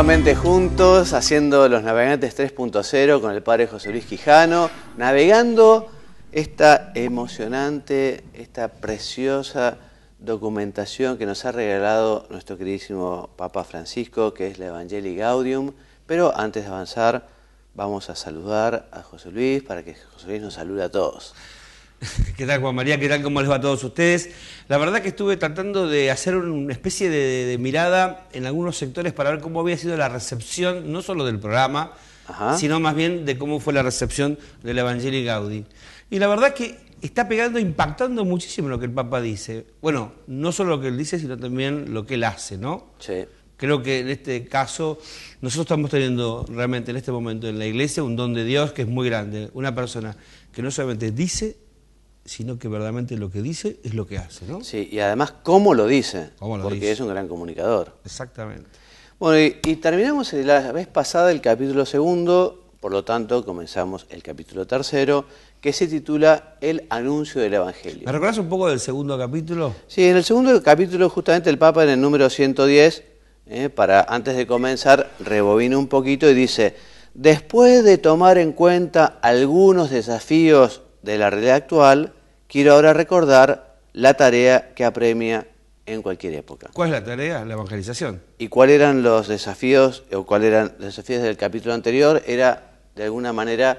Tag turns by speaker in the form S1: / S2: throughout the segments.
S1: nuevamente juntos haciendo los Navegantes 3.0 con el padre José Luis Quijano, navegando esta emocionante, esta preciosa documentación que nos ha regalado nuestro queridísimo Papa Francisco, que es la Evangelii Gaudium. Pero antes de avanzar, vamos a saludar a José Luis para que José Luis nos salude a todos.
S2: ¿Qué tal Juan María? ¿Qué tal? ¿Cómo les va a todos ustedes? La verdad que estuve tratando de hacer una especie de, mirada en algunos sectores para ver cómo había sido la recepción, no solo del programa, sino más bien de cómo fue la recepción del evangelio Gaudi. Y la verdad que está pegando, impactando muchísimo lo que el Papa dice. Bueno, no solo lo que él dice, sino también lo que él hace, ¿no? Sí. Creo que en este caso nosotros estamos teniendo realmente en este momento en la iglesia un don de Dios que es muy grande. Una persona que no solamente dice, sino que verdaderamente lo que dice es lo que hace, ¿no?
S1: Sí, y además cómo lo dice, porque es un gran comunicador.
S2: Exactamente.
S1: Bueno, y, terminamos la vez pasada el capítulo segundo, por lo tanto comenzamos el capítulo tercero, que se titula El anuncio del Evangelio. ¿Me recordás
S2: un poco del segundo capítulo?
S1: Sí, en el segundo capítulo justamente el Papa en el número 110, eh, para antes de comenzar, rebobina un poquito y dice, después de tomar en cuenta algunos desafíos de la realidad actual, quiero ahora recordar la tarea que apremia en cualquier época.
S2: ¿Cuál es la tarea? La evangelización.
S1: ¿Y cuáles eran los desafíos, o cuáles eran los desafíos del capítulo anterior? Era, de alguna manera,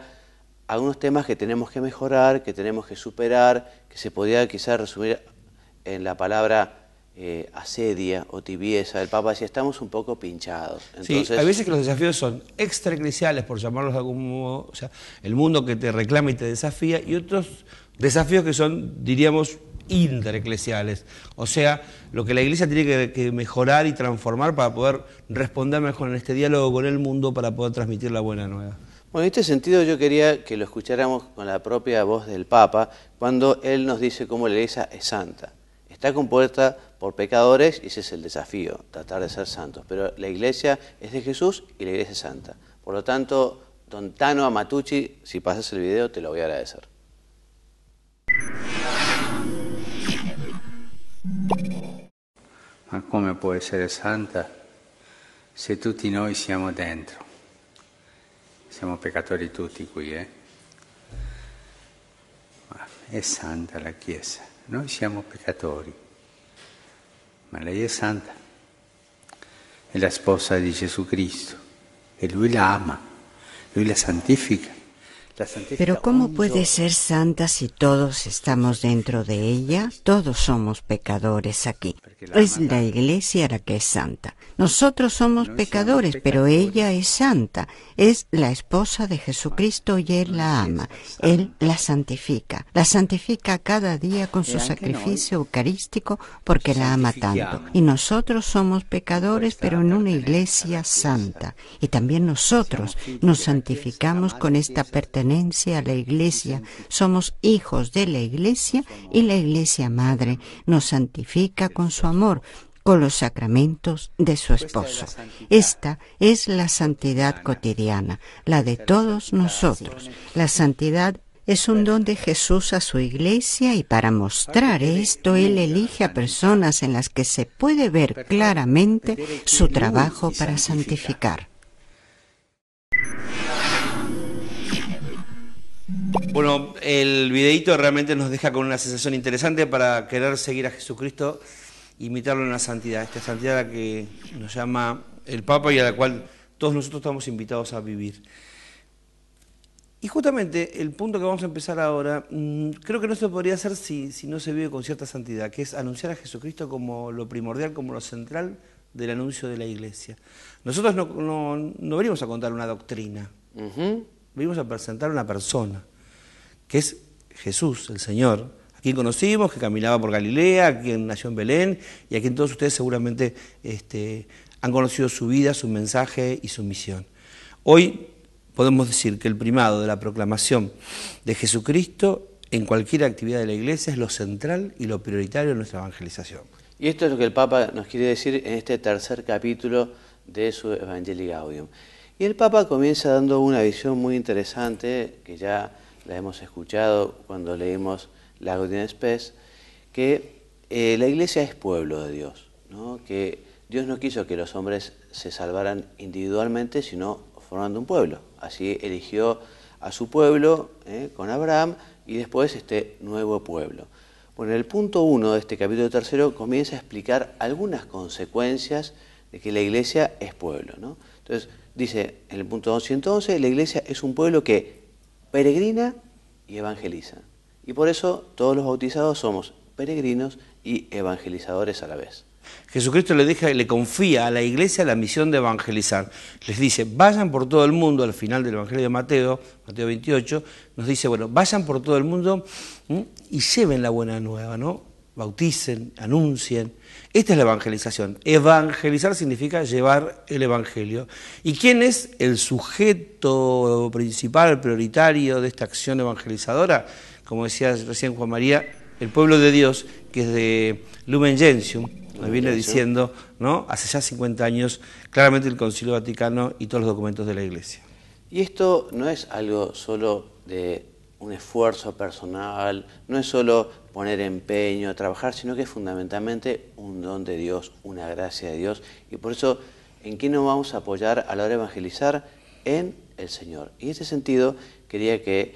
S1: algunos temas que tenemos que mejorar, que tenemos que superar, que se podía quizás resumir en la palabra eh, asedia o tibieza. El Papa decía, estamos un poco pinchados. sí, a veces que los
S2: desafíos son extraeclesiales, por llamarlos de algún modo, o sea, el mundo que te reclama y te desafía, y otros Desafíos que son, diríamos, intereclesiales. O sea, lo que la iglesia tiene que, mejorar y transformar para poder responder mejor en este diálogo con el mundo para poder transmitir la buena nueva.
S1: Bueno, en este sentido yo quería que lo escucháramos con la propia voz del Papa cuando él nos dice cómo la iglesia es santa. Está compuesta por pecadores y ese es el desafío, tratar de ser santos. Pero la iglesia es de Jesús y la iglesia es santa. Por lo tanto, Don Tano Amatucci, si pasas el video te lo voy a agradecer. ma come può essere santa
S2: se tutti noi siamo dentro? Siamo peccatori tutti qui, eh? Ma è santa la Chiesa, noi siamo
S1: peccatori, ma lei è santa, è la sposa di Gesù Cristo e lui la ama, lui la santifica.
S3: Pero ¿cómo puede ser santa si todos estamos dentro de ella? Todos somos pecadores aquí. Es pues la iglesia la que es santa. Nosotros somos pecadores, pero ella es santa. Es la esposa de Jesucristo y Él la ama. Él la santifica. La santifica cada día con su sacrificio eucarístico porque la ama tanto. Y nosotros somos pecadores, pero en una iglesia santa. Y también nosotros nos santificamos con esta pertenencia a la Iglesia. Somos hijos de la Iglesia y la Iglesia Madre nos santifica con su amor con los sacramentos de su esposo. Esta es la santidad cotidiana, la de todos nosotros. La santidad es un don de Jesús a su iglesia y para mostrar esto Él elige a personas en las que se puede ver claramente su trabajo para santificar.
S2: Bueno, el videito realmente nos deja con una sensación interesante para querer seguir a Jesucristo, e imitarlo en la santidad, esta santidad a la que nos llama el Papa y a la cual todos nosotros estamos invitados a vivir. Y justamente el punto que vamos a empezar ahora, mm, creo que no se podría hacer si, si no se vive con cierta santidad, que es anunciar a Jesucristo como lo primordial, como lo central del anuncio de la iglesia. Nosotros no, venimos a contar una doctrina, venimos a presentar una persona que es Jesús, el Señor, a quien conocimos, que caminaba por Galilea, a quien nació en Belén y a quien todos ustedes seguramente este, han conocido su vida, su mensaje y su misión. Hoy podemos decir que el primado de la proclamación de Jesucristo en cualquier actividad de la iglesia es lo central y lo prioritario de nuestra evangelización.
S1: Y esto es lo que el Papa nos quiere decir en este tercer capítulo de su Evangelii Gaudium. Y el Papa comienza dando una visión muy interesante que ya la hemos escuchado cuando leímos la Gaudium Spes, que eh, la iglesia es pueblo de Dios, ¿no? que Dios no quiso que los hombres se salvaran individualmente, sino formando un pueblo. Así eligió a su pueblo eh, con Abraham y después este nuevo pueblo. Bueno, el punto 1 de este capítulo tercero comienza a explicar algunas consecuencias de que la iglesia es pueblo. ¿no? Entonces, dice en el punto entonces la iglesia es un pueblo que
S2: peregrina
S1: y evangeliza. Y por eso todos los bautizados somos peregrinos
S2: y evangelizadores a la vez. Jesucristo le deja, le confía a la iglesia la misión de evangelizar. Les dice, vayan por todo el mundo, al final del Evangelio de Mateo, Mateo 28, nos dice, bueno, vayan por todo el mundo y lleven la buena nueva, ¿no? Bauticen, anuncien, esta es la evangelización. Evangelizar significa llevar el Evangelio. ¿Y quién es el sujeto principal, prioritario de esta acción evangelizadora? Como decía recién Juan María, el pueblo de Dios, que es de Lumen Gentium, nos viene diciendo, ¿no? Hace ya 50 años, claramente el Concilio Vaticano y todos los documentos de la Iglesia.
S1: Y esto no es algo solo de un esfuerzo personal, no es solo poner empeño, trabajar, sino que es fundamentalmente un don de Dios, una gracia de Dios. Y por eso, ¿en qué nos vamos a apoyar a la hora de evangelizar? En el Señor. Y en ese sentido, quería que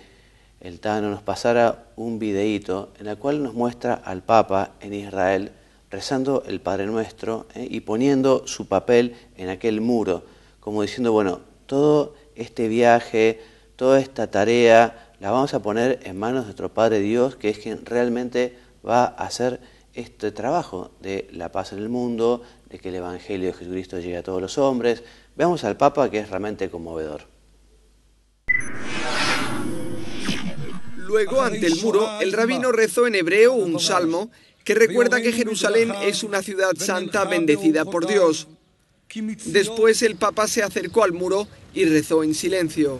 S1: el Tano nos pasara un videíto en el cual nos muestra al Papa en Israel rezando el Padre Nuestro eh, y poniendo su papel en aquel muro, como diciendo, bueno, todo este viaje, toda esta tarea la vamos a poner en manos de nuestro Padre Dios, que es quien realmente va a hacer este trabajo de la paz en el mundo, de que el Evangelio de Jesucristo llegue a todos los hombres. Veamos al Papa que es realmente conmovedor.
S2: Luego, ante el muro, el rabino rezó en hebreo un salmo que recuerda que Jerusalén es una ciudad santa bendecida por Dios. Después el Papa se acercó al muro y rezó en silencio.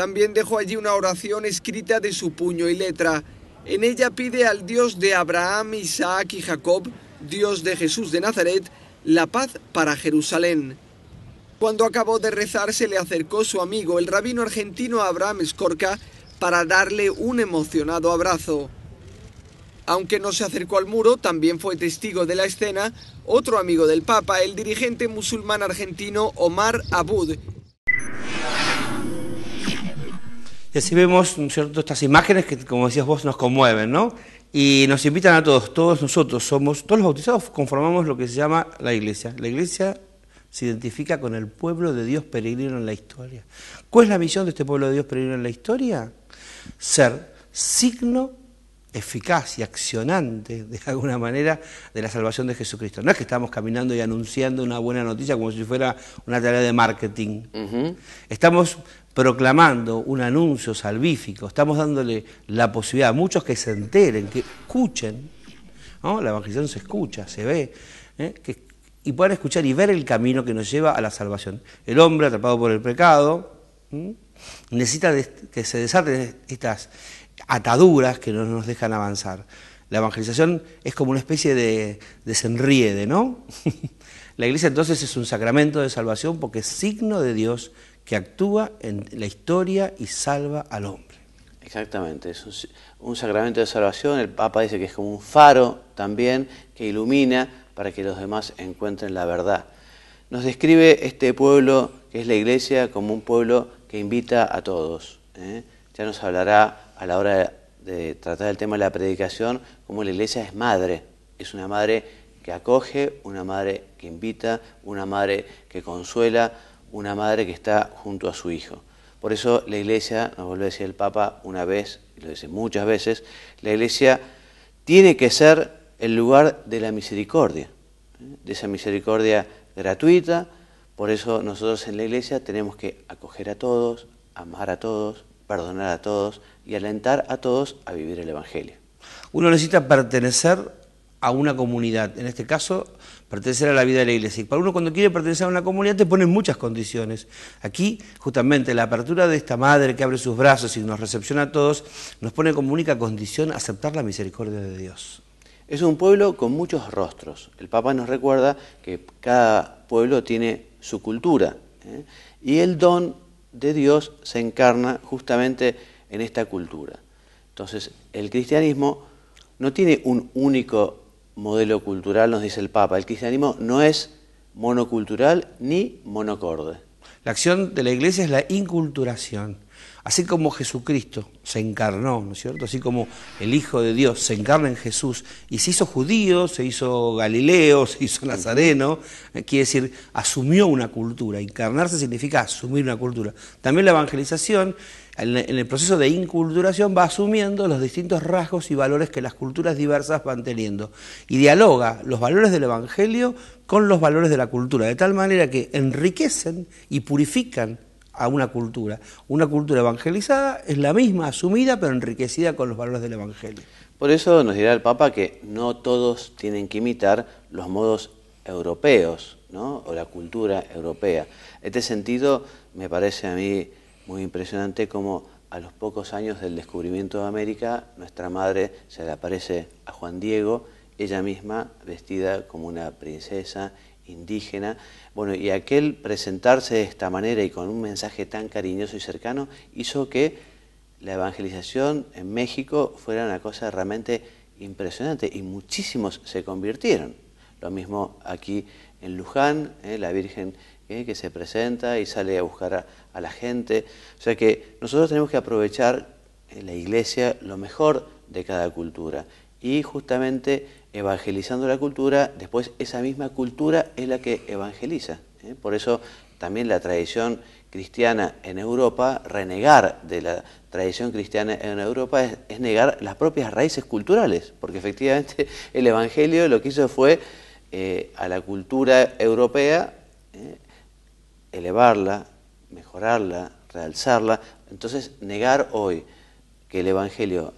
S2: También dejó allí una oración escrita de su puño y letra. En ella pide al Dios de Abraham, Isaac y Jacob, Dios de Jesús de Nazaret, la paz para Jerusalén. Cuando acabó de rezar se le acercó su amigo, el rabino argentino Abraham Escorca, para darle un emocionado abrazo. Aunque no se acercó al muro, también fue testigo de la escena otro amigo del Papa, el dirigente musulmán argentino Omar Abud, Y así vemos, cierto?, estas imágenes que, como decías vos, nos conmueven, ¿no? Y nos invitan a todos, todos nosotros somos, todos los bautizados conformamos lo que se llama la iglesia. La iglesia se identifica con el pueblo de Dios peregrino en la historia. ¿Cuál es la misión de este pueblo de Dios peregrino en la historia? Ser signo eficaz y accionante, de alguna manera, de la salvación de Jesucristo. No es que estamos caminando y anunciando una buena noticia como si fuera una tarea de marketing. Estamos proclamando un anuncio salvífico, estamos dándole la posibilidad a muchos que se enteren, que escuchen, la evangelización se escucha, se ve, ¿eh? y puedan escuchar y ver el camino que nos lleva a la salvación. El hombre atrapado por el pecado necesita que se desaten estas ataduras que no nos dejan avanzar. La evangelización es como una especie de desenriede, ¿no? la iglesia entonces es un sacramento de salvación porque es signo de Dios que actúa en la historia y salva al hombre. Exactamente, es un,
S1: sacramento de salvación, el Papa dice que es como un faro también que ilumina para que los demás encuentren la verdad. Nos describe este pueblo que es la iglesia como un pueblo que invita a todos. ¿eh? Ya nos hablará a la hora de, de tratar el tema de la predicación como la iglesia es madre, es una madre que acoge, una madre que invita, una madre que consuela, una madre que está junto a su hijo. Por eso la Iglesia, nos vuelve a decir el Papa una vez, y lo dice muchas veces, la Iglesia tiene que ser el lugar de la misericordia, de esa misericordia gratuita. Por eso nosotros en la Iglesia tenemos que acoger a todos, amar a todos, perdonar a todos y alentar a todos a vivir
S2: el Evangelio. Uno necesita pertenecer a una comunidad, en este caso pertenecer a la vida de la iglesia. Y para uno cuando quiere pertenecer a una comunidad te ponen muchas condiciones. Aquí, justamente, la apertura de esta madre que abre sus brazos y nos recepciona a todos, nos pone como única condición aceptar la misericordia de Dios.
S1: Es un pueblo con muchos rostros. El Papa nos recuerda que cada pueblo tiene su cultura. ¿eh? Y el don de Dios se encarna justamente en esta cultura. Entonces, el cristianismo no tiene un único modelo cultural, nos dice el Papa. El cristianismo no es monocultural ni monocorde.
S2: La acción de la iglesia es la inculturación. Así como Jesucristo se encarnó, ¿no es cierto? Así como el Hijo de Dios se encarna en Jesús y se hizo judío, se hizo galileo, se hizo nazareno, eh, quiere decir, asumió una cultura. Encarnarse significa asumir una cultura. También la evangelización, en el proceso de inculturación, va asumiendo los distintos rasgos y valores que las culturas diversas van teniendo. Y dialoga los valores del Evangelio con los valores de la cultura, de tal manera que enriquecen y purifican a una cultura. Una cultura evangelizada es la misma, asumida, pero enriquecida con los valores del Evangelio.
S1: Por eso nos dirá el Papa que no todos tienen que imitar los modos europeos, o la cultura europea. En este sentido, me parece a mí muy impresionante como a los pocos años del descubrimiento de América, nuestra madre se le aparece a Juan Diego, ella misma vestida como una princesa indígena, bueno, y aquel presentarse de esta manera y con un mensaje tan cariñoso y cercano hizo que la evangelización en México fuera una cosa realmente impresionante y muchísimos se convirtieron. Lo mismo aquí en Luján, eh, la Virgen eh, que se presenta y sale a buscar a, a, la gente. O sea que nosotros tenemos que aprovechar en la iglesia lo mejor de cada cultura y justamente evangelizando la cultura, después esa misma cultura es la que evangeliza. ¿eh? Por eso también la tradición cristiana en Europa, renegar de la tradición cristiana en Europa es, negar las propias raíces culturales, porque efectivamente el Evangelio lo que hizo fue eh, a la cultura europea ¿eh? elevarla, mejorarla, realzarla. Entonces, negar hoy que el Evangelio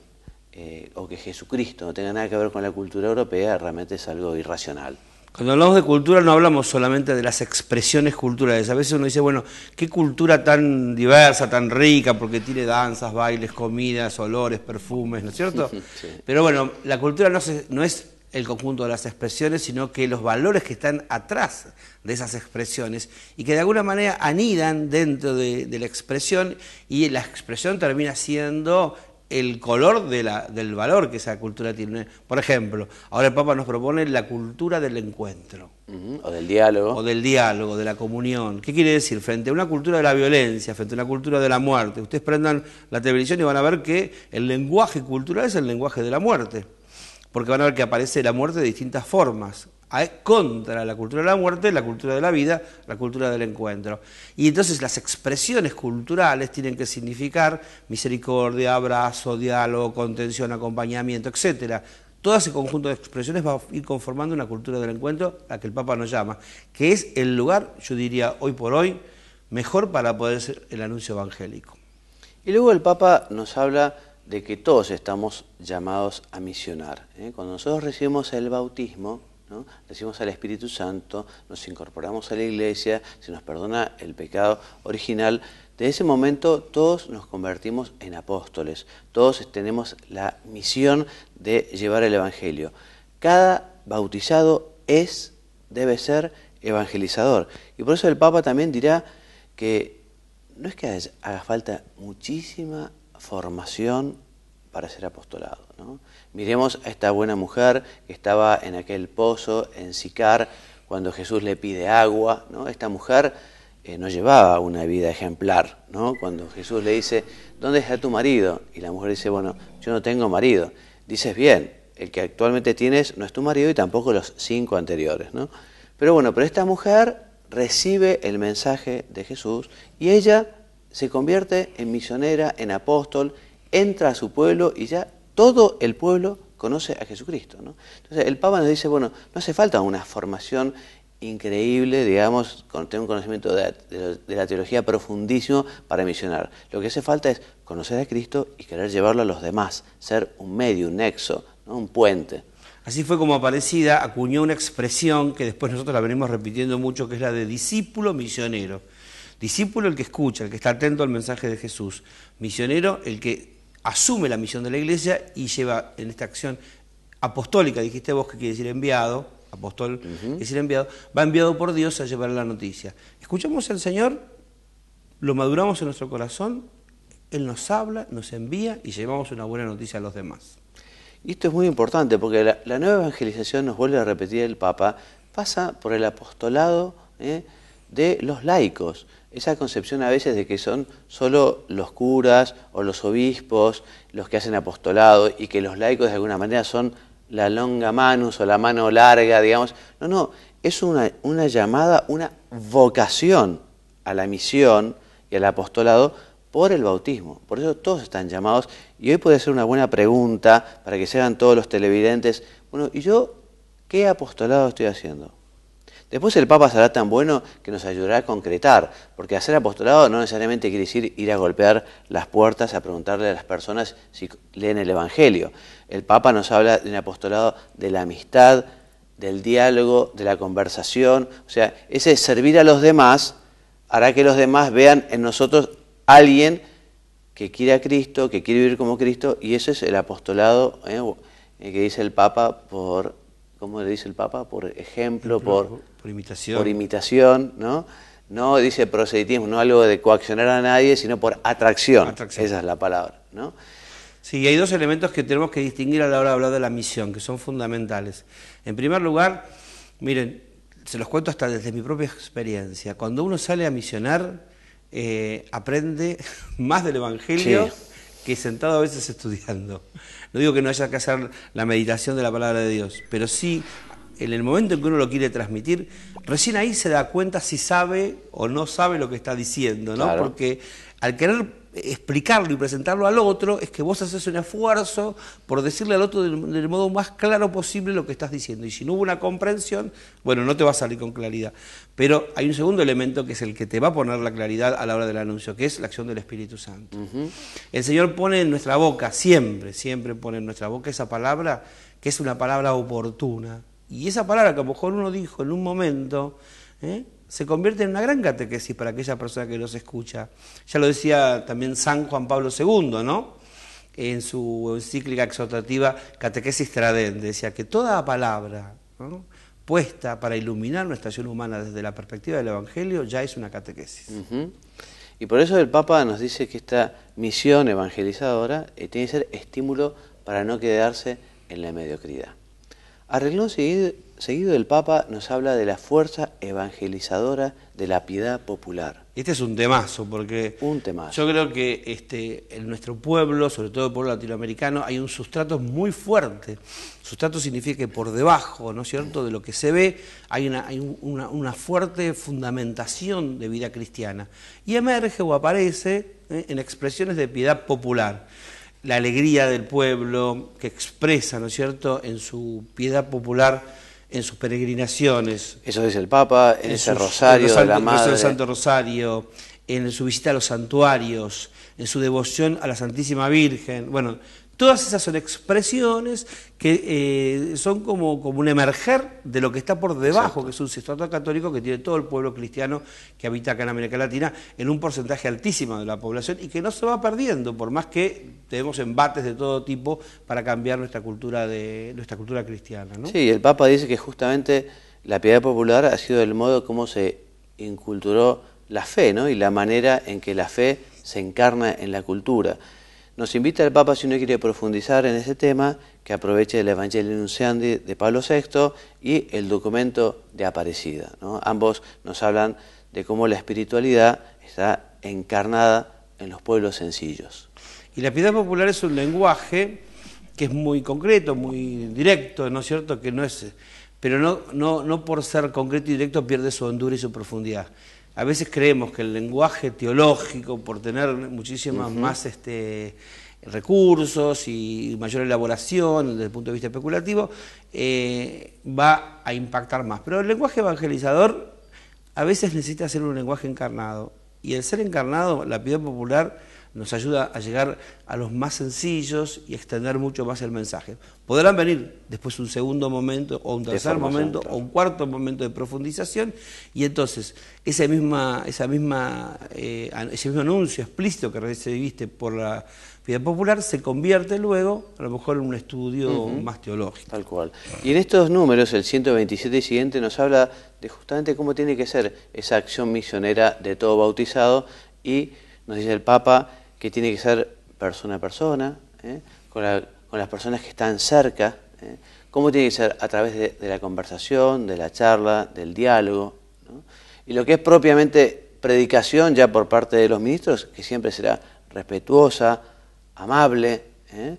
S1: eh, o que Jesucristo no tenga nada que ver con la cultura europea, realmente es algo irracional.
S2: Cuando hablamos de cultura no hablamos solamente de las expresiones culturales. A veces uno dice, bueno, qué cultura tan diversa, tan rica, porque tiene danzas, bailes, comidas, olores, perfumes, ¿no es cierto? Pero bueno, la cultura no, es el conjunto de las expresiones, sino que los valores que están atrás de esas expresiones y que de alguna manera anidan dentro de la expresión y la expresión termina siendo el color del valor que esa cultura tiene. Por ejemplo, ahora el Papa nos propone la cultura del encuentro. O del diálogo. O del diálogo, de la comunión. ¿Qué quiere decir? Frente a una cultura de la violencia, frente a una cultura de la muerte. Ustedes prendan la televisión y van a ver que el lenguaje cultural es el lenguaje de la muerte. Porque van a ver que aparece la muerte de distintas formas contra la cultura de la muerte, la cultura de la vida, la cultura del encuentro. Y entonces las expresiones culturales tienen que significar misericordia, abrazo, diálogo, contención, acompañamiento, etc. Todo ese conjunto de expresiones va a ir conformando una cultura del encuentro, la que el Papa nos llama, que es el lugar, yo diría, hoy por hoy, mejor para poder ser el anuncio evangélico.
S1: Y luego el Papa nos habla de que todos estamos llamados a misionar. ¿eh? Cuando nosotros recibimos el bautismo, Decimos al Espíritu Santo, nos incorporamos a la iglesia, se nos perdona el pecado original. De ese momento todos nos convertimos en apóstoles, todos tenemos la misión de llevar el Evangelio. Cada bautizado es, debe ser evangelizador. Y por eso el Papa también dirá que no es que haga falta muchísima formación para ser apostolado. ¿no? Miremos a esta buena mujer que estaba en aquel pozo, en Sicar, cuando Jesús le pide agua. ¿no? Esta mujer eh, no llevaba una vida ejemplar. ¿no? Cuando Jesús le dice, ¿dónde está tu marido? Y la mujer dice, bueno, yo no tengo marido. Dices, bien, el que actualmente tienes no es tu marido y tampoco los cinco anteriores. ¿no? Pero bueno, pero esta mujer recibe el mensaje de Jesús y ella se convierte en misionera, en apóstol, entra a su pueblo y ya todo el pueblo conoce a Jesucristo. Entonces el Papa nos dice, bueno, no hace falta una formación increíble, digamos, con tener un conocimiento de, la teología profundísimo para misionar. Lo que hace falta es conocer a Cristo y querer llevarlo a los demás, ser un medio, un nexo,
S2: un puente. Así fue como Aparecida acuñó una expresión que después nosotros la venimos repitiendo mucho, que es la de discípulo misionero. Discípulo el que escucha, el que está atento al mensaje de Jesús. Misionero el que asume la misión de la iglesia y lleva en esta acción apostólica, dijiste vos que quiere decir enviado, apóstol, quiere decir enviado, va enviado por Dios a llevar la noticia. Escuchamos al Señor, lo maduramos en nuestro corazón, Él nos habla, nos envía y llevamos una buena noticia a los demás.
S1: Y esto es muy importante porque la, nueva evangelización, nos vuelve a repetir el Papa, pasa por el apostolado eh, de los laicos esa concepción a veces de que son solo los curas o los obispos los que hacen apostolado y que los laicos de alguna manera son la longa manus o la mano larga, digamos. No, no, es una, llamada, una vocación a la misión y al apostolado por el bautismo. Por eso todos están llamados. Y hoy puede ser una buena pregunta para que se hagan todos los televidentes. Bueno, ¿y yo qué apostolado estoy haciendo? Después el Papa será tan bueno que nos ayudará a concretar, porque hacer apostolado no necesariamente quiere decir ir a golpear las puertas, a preguntarle a las personas si leen el Evangelio. El Papa nos habla de un apostolado de la amistad, del diálogo, de la conversación. O sea, ese servir a los demás hará que los demás vean en nosotros alguien que quiere a Cristo, que quiere vivir como Cristo, y eso es el apostolado eh, que dice el Papa por ¿Cómo le dice el Papa? Por ejemplo, por,
S2: imitación. Por
S1: imitación, ¿no? No dice proselitismo, no algo de coaccionar a nadie, sino por atracción. Esa es la palabra,
S2: ¿no? Sí, hay dos elementos que tenemos que distinguir a la hora de hablar de la misión, que son fundamentales. En primer lugar, miren, se los cuento hasta desde mi propia experiencia. Cuando uno sale a misionar, eh, aprende más del Evangelio que sentado a veces estudiando. No digo que no haya que hacer la meditación de la palabra de Dios, pero sí en el momento en que uno lo quiere transmitir, recién ahí se da cuenta si sabe o no sabe lo que está diciendo, ¿no? Porque al querer explicarlo y presentarlo al otro es que vos haces un esfuerzo por decirle al otro del, modo más claro posible lo que estás diciendo. Y si no hubo una comprensión, bueno, no te va a salir con claridad. Pero hay un segundo elemento que es el que te va a poner la claridad a la hora del anuncio, que es la acción del Espíritu Santo. El Señor pone en nuestra boca, siempre, siempre pone en nuestra boca esa palabra que es una palabra oportuna. Y esa palabra que a lo mejor uno dijo en un momento, ¿eh? se convierte en una gran catequesis para aquella persona que los escucha. Ya lo decía también San Juan Pablo II, ¿no? En su encíclica exhortativa Catequesis Tradén, decía que toda palabra puesta para iluminar nuestra acción humana desde la perspectiva del Evangelio ya es una catequesis.
S1: Y por eso el Papa nos dice que esta misión evangelizadora eh, tiene que ser estímulo para no quedarse en la mediocridad. A seguir seguido el Papa nos habla de la fuerza evangelizadora de la piedad popular. Este es un temazo, porque un temazo. yo
S2: creo que este, en nuestro pueblo, sobre todo el pueblo latinoamericano, hay un sustrato muy fuerte. Sustrato significa que por debajo, ¿no es cierto?, de lo que se ve, hay una, fuerte fundamentación de vida cristiana. Y emerge o aparece ¿eh? en expresiones de piedad popular la alegría del pueblo que expresa, ¿no es cierto?, en su piedad popular en sus peregrinaciones. Eso
S1: dice el Papa,
S2: en, ese rosario de la Madre. En el Santo Rosario, en su visita a los santuarios, en su devoción a la Santísima Virgen. Bueno, Todas esas son expresiones que eh, son como, un emerger de lo que está por debajo, que es un sistema católico que tiene todo el pueblo cristiano que habita acá en América Latina en un porcentaje altísimo de la población y que no se va perdiendo, por más que tenemos embates de todo tipo para cambiar nuestra cultura, de, nuestra cultura cristiana. ¿no? Sí, el
S1: Papa dice que justamente la piedad popular ha sido el modo como se inculturó la fe ¿no? y la manera en que la fe se encarna en la cultura. Nos invita el Papa, si uno quiere profundizar en ese tema, que aproveche el Evangelio Nunciandi de Pablo VI y el documento de Aparecida. Ambos nos hablan de cómo la espiritualidad está encarnada en los pueblos sencillos.
S2: Y la piedad popular es un lenguaje que es muy concreto, muy directo, ¿no es cierto? Que no es, pero no por ser concreto y directo pierde su hondura y su profundidad a veces creemos que el lenguaje teológico, por tener muchísimos más este, recursos y mayor elaboración desde el punto de vista especulativo, eh, va a impactar más. Pero el lenguaje evangelizador a veces necesita ser un lenguaje encarnado. Y el ser encarnado, la piedad popular nos ayuda a llegar a los más sencillos y extender mucho más el mensaje. Podrán venir después un segundo momento o un tercer momento o un cuarto momento de profundización y entonces ese, esa misma, eh, ese mismo anuncio explícito que recibiste por la vida popular se convierte luego a lo mejor en un estudio más
S1: teológico. Tal cual. Y en estos números, el 127 y siguiente, nos habla de justamente cómo tiene que ser esa acción misionera de todo bautizado y nos dice el Papa, que tiene que ser persona a persona, ¿eh? con, las personas que están cerca, ¿eh? cómo tiene que ser a través de, la conversación, de la charla, del diálogo, y lo que es propiamente predicación ya por parte de los ministros, que siempre será respetuosa, amable, ¿eh?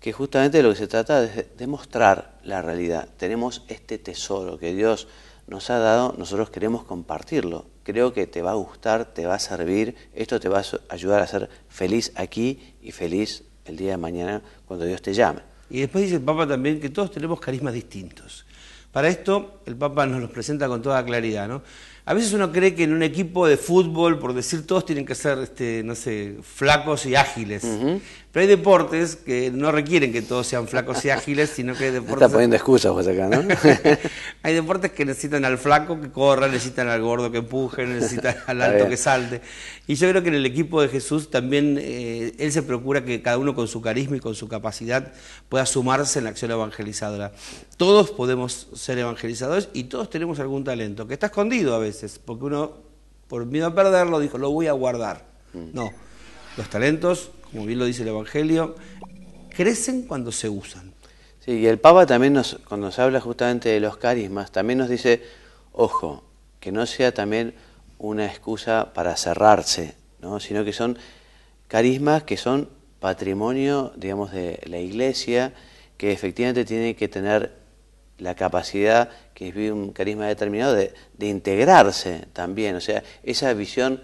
S1: que justamente lo que se trata es de mostrar la realidad. Tenemos este tesoro que Dios nos ha dado, nosotros queremos compartirlo creo que te va a gustar, te va a servir, esto te va a ayudar a ser feliz aquí y feliz el día de mañana cuando Dios te llame.
S2: Y después dice el Papa también que todos tenemos carismas distintos. Para esto el Papa nos los presenta con toda claridad, ¿no? A veces uno cree que en un equipo de fútbol, por decir todos tienen que ser, este, no sé, flacos y ágiles. Pero hay deportes que no requieren que todos sean flacos y ágiles, sino que hay deportes... está poniendo excusas pues acá, ¿no? hay deportes que necesitan al flaco que corra, necesitan al gordo que empuje, necesitan al alto que salte. Y yo creo que en el equipo de Jesús también eh, él se procura que cada uno con su carisma y con su capacidad pueda sumarse en la acción evangelizadora. Todos podemos ser evangelizadores y todos tenemos algún talento, que está escondido a veces, porque uno, por miedo a perderlo, dijo, lo voy a guardar. Mm. No, los talentos como bien lo dice el Evangelio, crecen cuando se
S1: usan. Sí, y el Papa también nos, cuando nos habla justamente de los carismas, también nos dice, ojo, que no sea también una excusa para cerrarse, ¿no? sino que son carismas que son patrimonio, digamos, de la Iglesia, que efectivamente tiene que tener la capacidad, que es un carisma determinado, de, de integrarse también, o sea, esa visión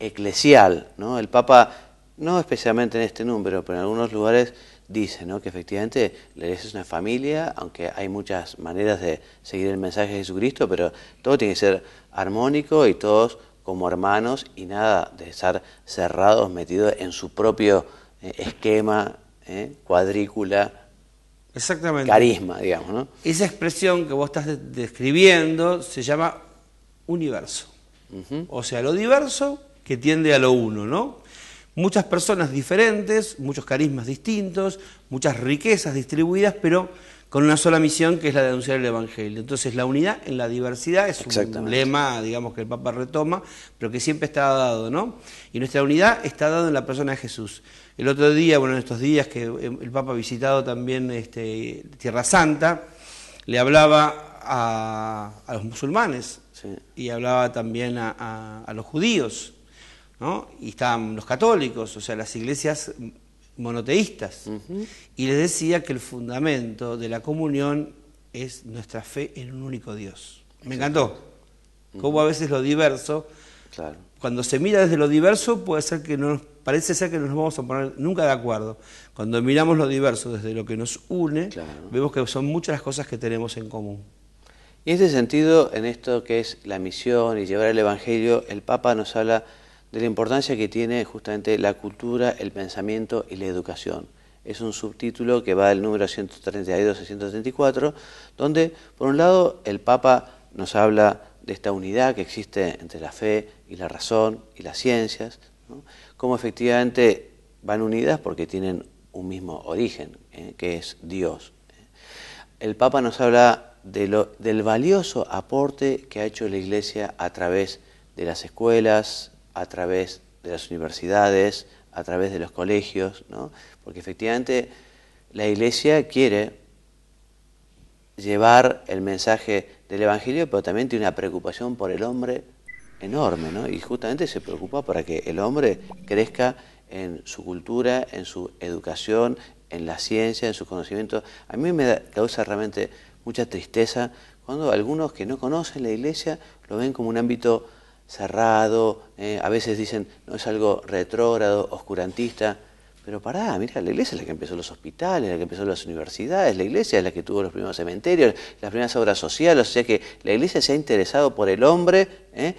S1: eclesial, ¿no? El Papa no especialmente en este número, pero en algunos lugares dice que efectivamente la iglesia es una familia, aunque hay muchas maneras de seguir el mensaje de Jesucristo, pero todo tiene que ser armónico y todos como hermanos y nada de estar cerrados, metidos en su propio eh, esquema, eh, cuadrícula,
S2: carisma, digamos. ¿no? Esa expresión que vos estás describiendo se llama universo. O sea, lo diverso que tiende a lo uno, ¿no? muchas personas diferentes, muchos carismas distintos, muchas riquezas distribuidas, pero con una sola misión que es la de anunciar el Evangelio. Entonces la unidad en la diversidad es un lema, digamos, que el Papa retoma, pero que siempre está dado, ¿no? Y nuestra unidad está dada en la persona de Jesús. El otro día, bueno, en estos días que el Papa ha visitado también este, Tierra Santa, le hablaba a, los musulmanes y hablaba también a los judíos. Y estaban los católicos, o sea, las iglesias monoteístas. Y les decía que el fundamento de la comunión es nuestra fe en un único Dios. Me encantó. cómo a veces lo diverso, cuando se mira desde lo diverso, puede ser que nos, parece ser que nos vamos a poner nunca de acuerdo. Cuando miramos lo diverso desde lo que nos une, vemos que son muchas las cosas que tenemos en común. Y en este sentido, en esto
S1: que es la misión y llevar el Evangelio, el Papa nos habla de la importancia que tiene justamente la cultura, el pensamiento y la educación. Es un subtítulo que va del número 132 a 134, donde por un lado el Papa nos habla de esta unidad que existe entre la fe y la razón y las ciencias, ¿no? cómo efectivamente van unidas porque tienen un mismo origen, eh, que es Dios. El Papa nos habla del valioso aporte que ha hecho la Iglesia a través de las escuelas, a través de las universidades, a través de los colegios, ¿no? porque efectivamente la iglesia quiere llevar el mensaje del Evangelio, pero también tiene una preocupación por el hombre enorme, ¿no? y justamente se preocupa para que el hombre crezca en su cultura, en su educación, en la ciencia, en sus conocimientos. A mí me causa realmente mucha tristeza cuando algunos que no conocen la iglesia lo ven como un ámbito cerrado, eh, a veces dicen, no es algo retrógrado, oscurantista, pero pará, mira, la iglesia es la que empezó los hospitales, la que empezó las universidades, la iglesia es la que tuvo los primeros cementerios, las primeras obras sociales, o sea que la iglesia se ha interesado por el hombre, ¿eh?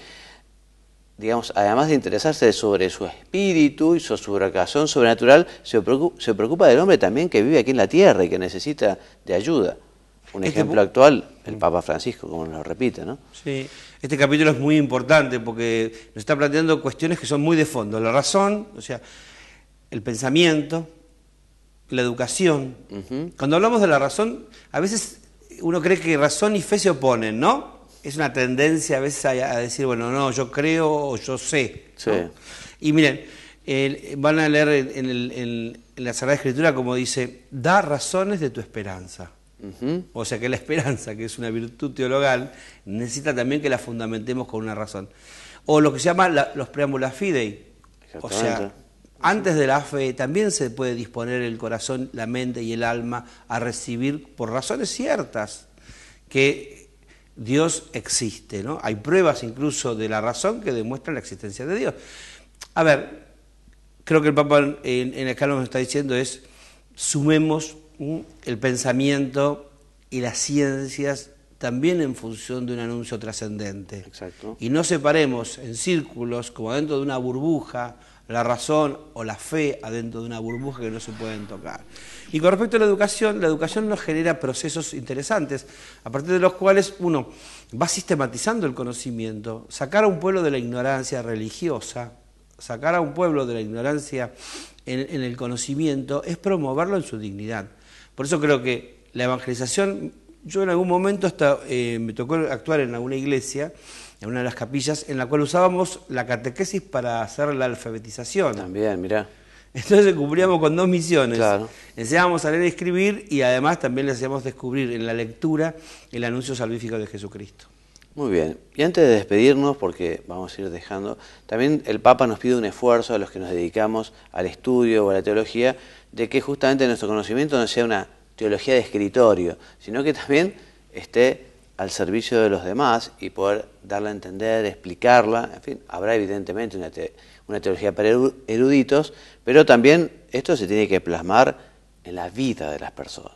S1: digamos, además de interesarse sobre su espíritu y su vocación sobrenatural, se se preocupa del hombre también que vive aquí en la tierra y que necesita de ayuda. Un este ejemplo actual, el Papa Francisco, como nos lo repite, ¿no?
S2: Sí, este capítulo es muy importante porque nos está planteando cuestiones que son muy de fondo. La razón, o sea, el pensamiento, la educación. Cuando hablamos de la razón, a veces uno cree que razón y fe se oponen, ¿no? Es una tendencia a veces a, decir, bueno, no, yo creo o yo sé. Y miren, van a leer en, en la Sagrada Escritura como dice, da razones de tu esperanza. O sea que la esperanza, que es una virtud teologal, necesita también que la fundamentemos con una razón. O lo que se llama los preámbulos fidei. O sea, antes de la fe también se puede disponer el corazón, la mente y el alma a recibir por razones ciertas que Dios existe, ¿no? Hay pruebas incluso de la razón que demuestran la existencia de Dios. A ver, creo que el Papa en, el el nos está diciendo es sumemos el pensamiento y las ciencias también en función de un anuncio trascendente. Exacto. Y no separemos en círculos, como dentro de una burbuja, la razón o la fe adentro de una burbuja que no se pueden tocar. Y con respecto a la educación, la educación nos genera procesos interesantes, a partir de los cuales uno va sistematizando el conocimiento, sacar a un pueblo de la ignorancia religiosa, sacar a un pueblo de la ignorancia en el conocimiento, es promoverlo en su dignidad. Por eso creo que la evangelización, yo en algún momento hasta eh, me tocó actuar en alguna iglesia, en una de las capillas, en la cual usábamos la catequesis para hacer la alfabetización. También, mirá. Entonces cumplíamos con dos misiones. Enseñábamos a leer y escribir y además también le hacíamos descubrir en la lectura el anuncio salvífico de Jesucristo.
S1: Muy bien. Y antes de despedirnos, porque vamos a ir dejando, también el Papa nos pide un esfuerzo a los que nos dedicamos al estudio o a la teología de que justamente nuestro conocimiento no sea una teología de escritorio, sino que también esté al servicio de los demás y poder darla a entender, explicarla. En fin, habrá evidentemente una, teología para eruditos, pero también esto se tiene que plasmar en la vida de las personas.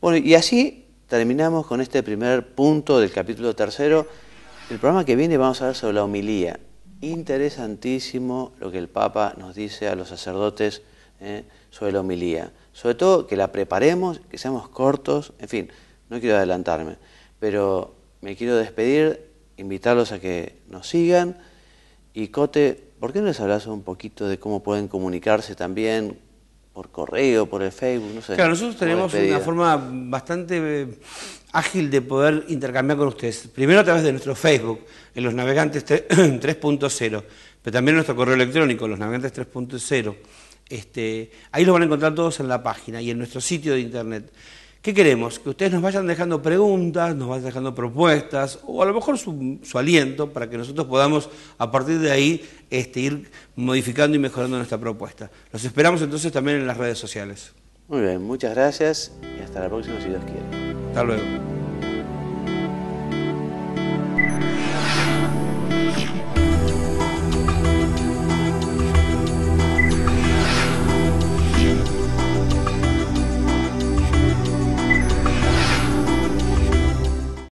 S1: Bueno, y así terminamos con este primer punto del capítulo tercero. El programa que viene vamos a hablar sobre la homilía. Interesantísimo lo que el Papa nos dice a los sacerdotes ¿eh? sobre la homilía. Sobre todo que la preparemos, que seamos cortos, en fin, no quiero adelantarme, pero me quiero despedir, invitarlos a que nos sigan. Y Cote, ¿por qué no les hablas un poquito de cómo pueden comunicarse también por correo, por el Facebook? Claro, nosotros tenemos una
S2: forma bastante eh, ágil de poder intercambiar con ustedes. Primero a través de nuestro Facebook, en los navegantes 3.0, pero también nuestro correo electrónico, los navegantes 3.0. Este, ahí los van a encontrar todos en la página y en nuestro sitio de internet. ¿Qué queremos? Que ustedes nos vayan dejando preguntas, nos vayan dejando propuestas o a lo mejor su, aliento para que nosotros podamos a partir de ahí este, ir modificando y mejorando nuestra propuesta. Los esperamos entonces también en las redes sociales.
S1: Muy bien, muchas gracias y hasta la próxima si Dios quiere.
S2: Hasta luego.